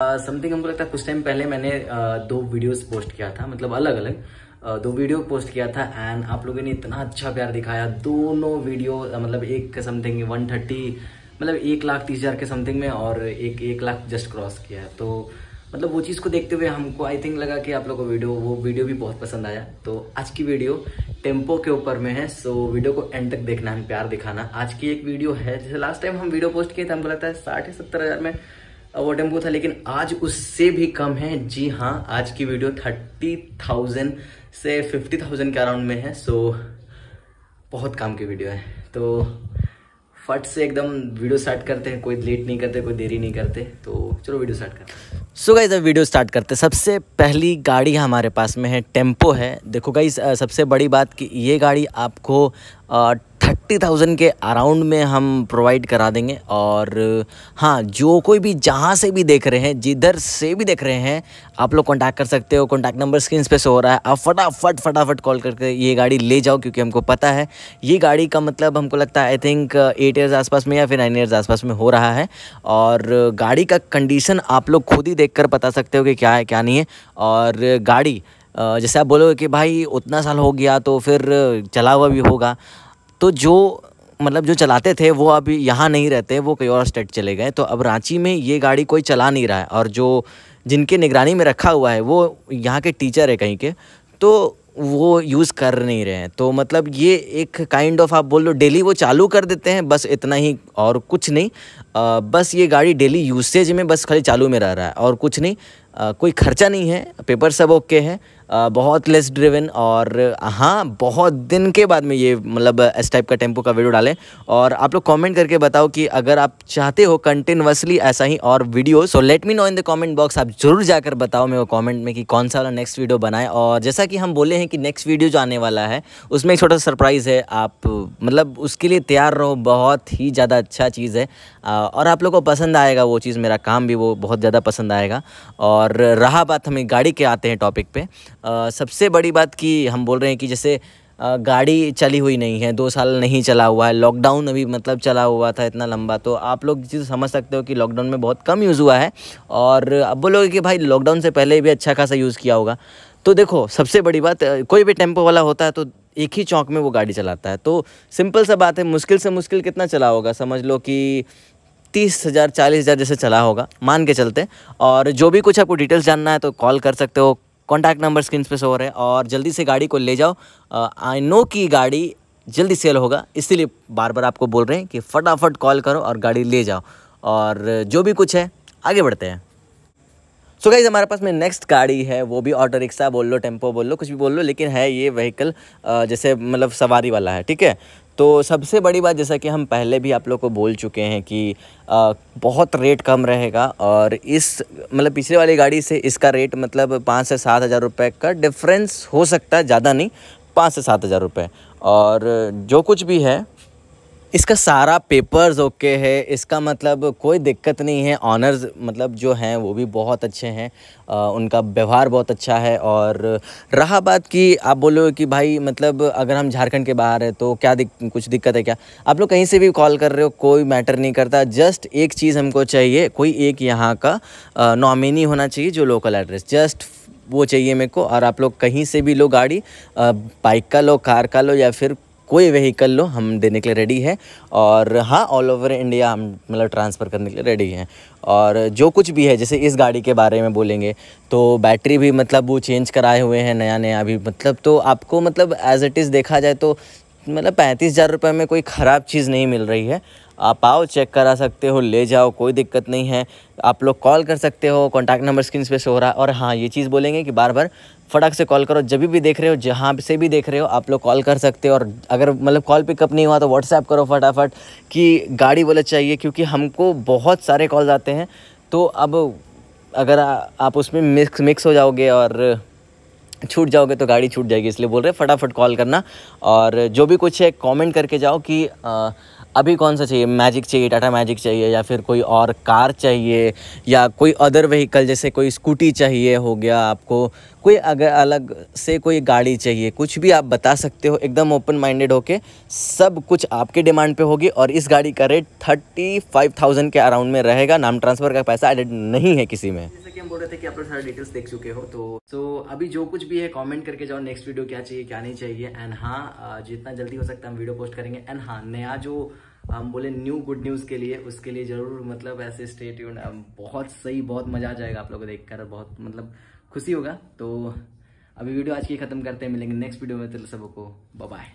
something uh, हमको लगता है कुछ टाइम पहले मैंने uh, दो वीडियोस पोस्ट किया था मतलब अलग अलग uh, दो वीडियो पोस्ट किया था एंड आप लोगों ने इतना अच्छा प्यार दिखाया दोनों वीडियो uh, मतलब एक समथिंग वन थर्टी मतलब एक लाख तीस हज़ार के समथिंग में और एक एक लाख जस्ट क्रॉस किया तो मतलब वो चीज़ को देखते हुए हमको आई थिंक लगा कि आप लोगों को वीडियो वो वीडियो भी बहुत पसंद आया तो आज की वीडियो टेम्पो के ऊपर में है सो वीडियो को एंड तक देखना है प्यार दिखाना आज की एक वीडियो है जैसे लास्ट टाइम हम वीडियो पोस्ट किए थे हमको लगता है साठ या सत्तर हज़ार में वो टेम्पो था लेकिन आज उससे भी कम है जी हाँ आज की वीडियो थर्टी थाउजेंड से फिफ्टी थाउजेंड के अराउंड में है सो बहुत काम की वीडियो है तो फट से एकदम वीडियो स्टार्ट करते हैं कोई लेट नहीं करते कोई देरी नहीं करते तो चलो वीडियो स्टार्ट करते हैं सो गाइज अब वीडियो स्टार्ट करते हैं सबसे पहली गाड़ी हमारे पास में है टेम्पो है देखो गाइज सबसे बड़ी बात कि ये गाड़ी आपको फिफ्टी थाउजेंड के अराउंड में हम प्रोवाइड करा देंगे और हाँ जो कोई भी जहाँ से भी देख रहे हैं जिधर से भी देख रहे हैं आप लोग कॉन्टैक्ट कर सकते हो कॉन्टैक्ट नंबर स्क्रीन पे शो हो रहा है आप फटाफट फटाफट कॉल करके ये गाड़ी ले जाओ क्योंकि हमको पता है ये गाड़ी का मतलब हमको लगता है आई थिंक एट ईयर्स आसपास में या फिर नाइन ईयर्स आसपास में हो रहा है और गाड़ी का कंडीशन आप लोग खुद ही देख कर बता सकते हो कि क्या है क्या नहीं है और गाड़ी जैसे आप बोलोगे कि भाई उतना साल हो गया तो फिर चला हुआ भी होगा तो जो मतलब जो चलाते थे वो अब यहाँ नहीं रहते वो कई और स्टेट चले गए तो अब रांची में ये गाड़ी कोई चला नहीं रहा है और जो जिनके निगरानी में रखा हुआ है वो यहाँ के टीचर है कहीं के तो वो यूज़ कर नहीं रहे हैं तो मतलब ये एक काइंड ऑफ आप बोल लो डेली वो चालू कर देते हैं बस इतना ही और कुछ नहीं आ, बस ये गाड़ी डेली यूसेज में बस खाली चालू में रह रहा है और कुछ नहीं कोई खर्चा नहीं है पेपर सब ओके हैं बहुत लेस ड्रिवन और हाँ बहुत दिन के बाद में ये मतलब इस टाइप का टेम्पो का वीडियो डालें और आप लोग कमेंट करके बताओ कि अगर आप चाहते हो कंटिन्यूसली ऐसा ही और video so let me know in the comment box आप जरूर जाकर बताओ मेरे को कमेंट में कि कौन सा वाला नेक्स्ट वीडियो बनाए और जैसा कि हम बोले हैं कि नेक्स्ट वीडियो जो आने वाला है उसमें एक छोटा सरप्राइज़ है आप मतलब उसके लिए तैयार रहो बहुत ही ज़्यादा अच्छा चीज़ है और आप लोग को पसंद आएगा वो चीज़ मेरा काम भी वो बहुत ज़्यादा पसंद आएगा और और रहा बात हमें गाड़ी के आते हैं टॉपिक पे आ, सबसे बड़ी बात कि हम बोल रहे हैं कि जैसे आ, गाड़ी चली हुई नहीं है दो साल नहीं चला हुआ है लॉकडाउन अभी मतलब चला हुआ था इतना लंबा तो आप लोग चीज़ समझ सकते हो कि लॉकडाउन में बहुत कम यूज़ हुआ है और अब बोलोगे कि भाई लॉकडाउन से पहले भी अच्छा खासा यूज़ किया होगा तो देखो सबसे बड़ी बात कोई भी टेम्पो वाला होता है तो एक ही चौक में वो गाड़ी चलाता है तो सिंपल सा बात है मुश्किल से मुश्किल कितना चला होगा समझ लो कि तीस हज़ार चालीस हज़ार जैसे चला होगा मान के चलते और जो भी कुछ आपको डिटेल्स जानना है तो कॉल कर सकते हो कॉन्टैक्ट नंबर स्क्रीन पे शो रहे हैं और जल्दी से गाड़ी को ले जाओ आई नो की गाड़ी जल्दी सेल होगा इसीलिए बार बार आपको बोल रहे हैं कि फटाफट कॉल करो और गाड़ी ले जाओ और जो भी कुछ है आगे बढ़ते हैं सो गाइज हमारे पास में नेक्स्ट गाड़ी है वो भी ऑटो रिक्शा बोल लो टेम्पो बोल लो कुछ भी बोल लो लेकिन है ये व्हीकल जैसे मतलब सवारी वाला है ठीक है तो सबसे बड़ी बात जैसा कि हम पहले भी आप लोग को बोल चुके हैं कि आ, बहुत रेट कम रहेगा और इस मतलब पिछले वाली गाड़ी से इसका रेट मतलब पाँच से सात हज़ार रुपये का डिफरेंस हो सकता है ज़्यादा नहीं पाँच से सात हज़ार रुपये और जो कुछ भी है इसका सारा पेपर्स ओके है इसका मतलब कोई दिक्कत नहीं है ऑनर्स मतलब जो हैं वो भी बहुत अच्छे हैं उनका व्यवहार बहुत अच्छा है और रहा बात कि आप बोलो कि भाई मतलब अगर हम झारखंड के बाहर हैं तो क्या दिक, कुछ दिक्कत है क्या आप लोग कहीं से भी कॉल कर रहे हो कोई मैटर नहीं करता जस्ट एक चीज़ हमको चाहिए कोई एक यहाँ का नॉमिनी होना चाहिए जो लोकल एड्रेस जस्ट वो चाहिए मेरे को और आप लोग कहीं से भी लो गाड़ी बाइक का लो कार का लो या फिर कोई व्हीकल लो हम देने के लिए रेडी है और हाँ ऑल ओवर इंडिया हम मतलब ट्रांसफ़र करने के लिए रेडी हैं और जो कुछ भी है जैसे इस गाड़ी के बारे में बोलेंगे तो बैटरी भी मतलब वो चेंज कराए हुए हैं नया नया अभी मतलब तो आपको मतलब एज़ इट इज़ देखा जाए तो मतलब पैंतीस हज़ार रुपये में कोई ख़राब चीज़ नहीं मिल रही है आप आओ चेक करा सकते हो ले जाओ कोई दिक्कत नहीं है आप लोग कॉल कर सकते हो कॉन्टैक्ट नंबर स्क्रीन पे शो हो रहा है और हाँ ये चीज़ बोलेंगे कि बार बार फटाक से कॉल करो जब भी देख रहे हो जहाँ से भी देख रहे हो आप लोग कॉल कर सकते हो और अगर मतलब कॉल पिकअप नहीं हुआ तो व्हाट्सएप करो फटाफट कि गाड़ी बोले चाहिए क्योंकि हमको बहुत सारे कॉल आते हैं तो अब अगर आ, आप उसमें मिक्स मिक्स हो जाओगे और छूट जाओगे तो गाड़ी छूट जाएगी इसलिए बोल रहे फटाफट कॉल करना और जो भी कुछ है कमेंट करके जाओ कि आ, अभी कौन सा चाहिए मैजिक चाहिए टाटा मैजिक चाहिए या फिर कोई और कार चाहिए या कोई अदर व्हीकल जैसे कोई स्कूटी चाहिए हो गया आपको कोई अगर अलग से कोई गाड़ी चाहिए कुछ भी आप बता सकते हो एकदम ओपन माइंडेड होके सब कुछ आपके डिमांड पे होगी और इस गाड़ी का रेट थर्टी फाइव थाउजेंड के अराउंड में रहेगा नाम ट्रांसफ़र का पैसा एडेड नहीं है किसी में बोल रहे थे कि आप लोग सारे डिटेल्स देख चुके हो तो सो so, अभी जो कुछ भी है कमेंट करके जाओ नेक्स्ट वीडियो क्या चाहिए क्या नहीं चाहिए एंड हाँ जितना जल्दी हो सकता है हम वीडियो पोस्ट करेंगे एंड हाँ नया जो हम बोले न्यू गुड न्यूज़ के लिए उसके लिए ज़रूर मतलब ऐसे स्टेट बहुत सही बहुत मज़ा आ जाएगा आप लोग को देखकर बहुत मतलब खुशी होगा तो अभी वीडियो आज की ख़त्म करते हैं मिलेंगे नेक्स्ट वीडियो में तो सबको बाय